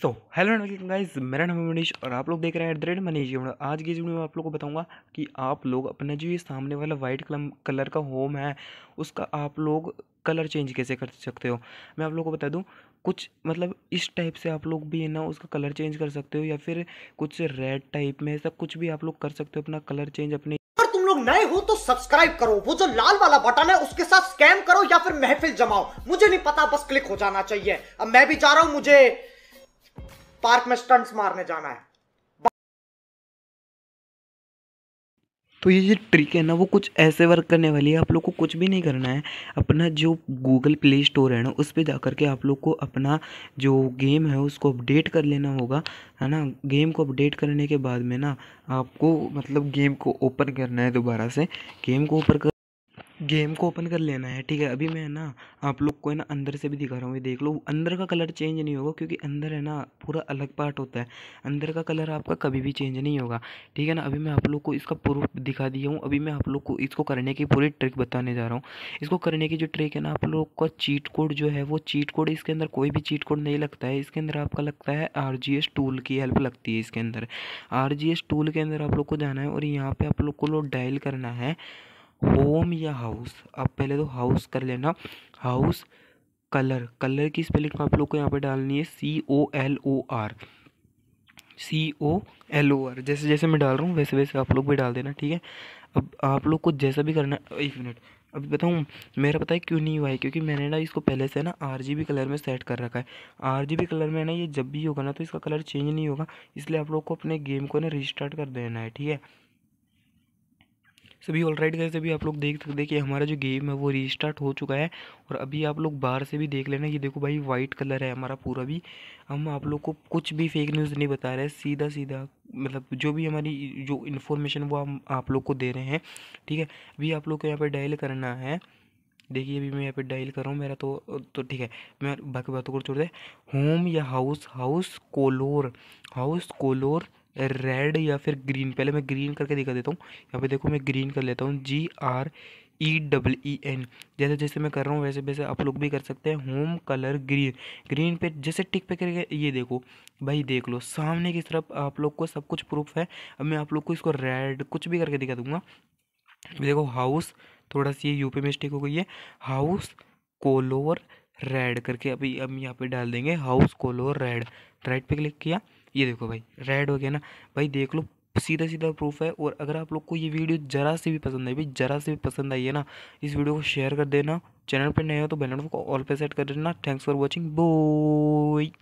so hello and welcome guys मेरा नाम है मनीष और आप लोग देख रहे हैं एट द रेट मनीष आज की वीडियो में आप लोग को बताऊंगा कि आप लोग अपना जो ये सामने वाला वाइट कलर का होम है उसका आप लोग कलर चेंज कैसे कर सकते हो मैं आप लोग को बता दूं कुछ मतलब इस टाइप से आप लोग भी है ना उसका कलर चेंज कर सकते हो या फिर कुछ रेड टाइप में ऐसा कुछ भी आप लोग कर सकते हो अपना कलर चेंज अपने लोग नए हो तो सब्सक्राइब करो वो जो लाल वाला बटन है उसके साथ स्कैम करो या फिर महफिल जमाओ मुझे नहीं पता बस क्लिक हो जाना चाहिए अब मैं भी जा रहा हूं मुझे पार्क में स्टंट्स मारने जाना है तो ये जो ट्रिक है ना वो कुछ ऐसे वर्क करने वाली है आप लोग को कुछ भी नहीं करना है अपना जो गूगल प्ले स्टोर है ना उस पर जा करके के आप लोग को अपना जो गेम है उसको अपडेट कर लेना होगा है ना गेम को अपडेट करने के बाद में ना आपको मतलब गेम को ओपन करना है दोबारा से गेम को ओपन कर गेम को ओपन कर लेना है ठीक है अभी मैं ना आप लोग को है ना अंदर से भी दिखा रहा हूँ ये देख लो अंदर का कलर चेंज नहीं होगा क्योंकि अंदर है ना पूरा अलग पार्ट होता है अंदर का कलर आपका कभी भी चेंज नहीं होगा ठीक है ना अभी मैं आप लोग को इसका प्रूफ दिखा दिया हूँ अभी मैं आप लोग को इसको करने की पूरी ट्रिक बताने जा रहा हूँ इसको करने की जो ट्रिक है ना आप लोग का चीट कोड जो है वो चीट कोड इसके अंदर कोई भी चीट कोड नहीं लगता है इसके अंदर आपका लगता है आर टूल की हेल्प लगती है इसके अंदर आर टूल के अंदर आप लोग को जाना है और यहाँ पर आप लोग को डायल करना है होम या हाउस आप पहले तो हाउस कर लेना हाउस कलर कलर की स्पेलिंग आप लोग को यहाँ पे डालनी है C O L O R C O L O R जैसे जैसे मैं डाल रहा हूँ वैसे वैसे आप लोग भी डाल देना ठीक है अब आप लोग को जैसा भी करना है एक मिनट अभी बताऊँ मेरा पता है क्यों नहीं हुआ है क्योंकि मैंने ना इसको पहले से ना आर जी बी कलर में सेट कर रखा है आर जी बी कलर में ना ये जब भी होगा ना तो इसका कलर चेंज नहीं होगा इसलिए आप लोग को अपने गेम को ना रिस्टार्ट कर देना है ठीक है सभी ऑल राइट गए सभी आप लोग देख सकते हैं कि हमारा जो गेम है वो रीस्टार्ट हो चुका है और अभी आप लोग बाहर से भी देख लेना ये देखो भाई वाइट कलर है हमारा पूरा भी हम आप लोग को कुछ भी फेक न्यूज़ नहीं बता रहे सीधा सीधा मतलब जो भी हमारी जो इन्फॉर्मेशन वो हम आप लोग को दे रहे हैं ठीक है अभी आप लोग को यहाँ पर डायल करना है देखिए अभी मैं यहाँ पे डायल कर रहा हूँ मेरा तो तो ठीक है मैं बाकी बातों को छोड़ दे होम या house house colour house colour red या फिर ग्रीन पहले मैं ग्रीन करके दिखा देता हूँ यहाँ पे देखो मैं ग्रीन कर लेता हूँ G R E double E N जैसे जैसे मैं कर रहा हूँ वैसे वैसे आप लोग भी कर सकते हैं होम कलर ग्रीन ग्रीन पे जैसे टिक पे करके ये देखो भाई देख लो सामने की तरफ आप लोग को सब कुछ प्रूफ है अब मैं आप लोग को इसको रेड कुछ भी करके दिखा दूंगा देखो हाउस थोड़ा सी यूपी में स्टिक हो गई है हाउस कोलोवर रेड करके अभी हम यहाँ पे डाल देंगे हाउस कोलोर रेड राइट पे क्लिक किया ये देखो भाई रेड हो गया ना भाई देख लो सीधा सीधा प्रूफ है और अगर आप लोग को ये वीडियो ज़रा से भी पसंद आई भाई ज़रा से भी पसंद आई है ना इस वीडियो को शेयर कर देना चैनल पर नए हो तो बैनर को ऑल पे सेट कर देना थैंक्स फॉर वॉचिंग बोई